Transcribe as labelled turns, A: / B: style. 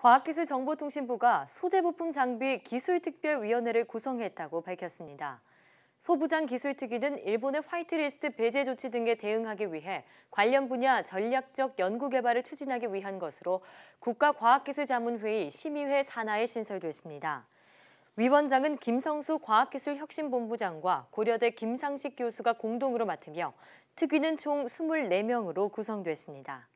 A: 과학기술정보통신부가 소재부품 장비 기술특별위원회를 구성했다고 밝혔습니다. 소부장 기술특위는 일본의 화이트리스트 배제 조치 등에 대응하기 위해 관련 분야 전략적 연구개발을 추진하기 위한 것으로 국가과학기술자문회의 심의회 산하에 신설됐습니다. 위원장은 김성수 과학기술혁신본부장과 고려대 김상식 교수가 공동으로 맡으며 특위는 총 24명으로 구성됐습니다.